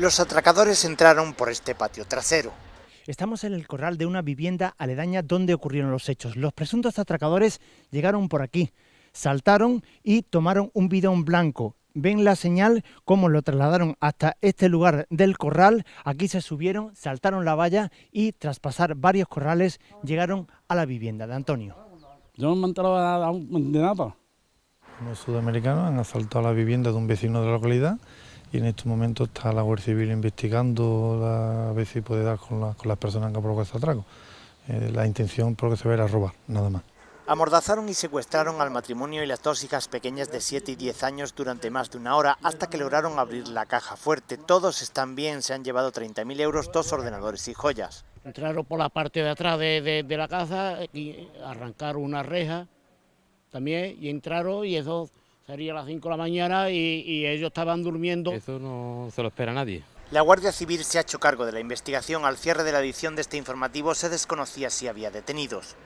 Los atracadores entraron por este patio trasero. Estamos en el corral de una vivienda aledaña donde ocurrieron los hechos. Los presuntos atracadores llegaron por aquí, saltaron y tomaron un bidón blanco. Ven la señal, cómo lo trasladaron hasta este lugar del corral. Aquí se subieron, saltaron la valla y tras pasar varios corrales llegaron a la vivienda de Antonio. Yo no me de nada. Unos sudamericanos han asaltado la vivienda de un vecino de la localidad y en estos momentos está la Guardia Civil investigando a ver si puede dar con, las personas que han provocado este atraco. Eh, la intención porque se ve era robar, nada más. Amordazaron y secuestraron al matrimonio y las dos hijas pequeñas de 7 y 10 años durante más de una hora hasta que lograron abrir la caja fuerte. Todos están bien, se han llevado 30.000 euros, dos ordenadores y joyas. Entraron por la parte de atrás de, la casa y arrancaron una reja también y entraron y esos sería las 5 de la mañana y, y ellos estaban durmiendo. Eso no se lo espera nadie. La Guardia Civil se ha hecho cargo de la investigación. Al cierre de la edición de este informativo se desconocía si había detenidos.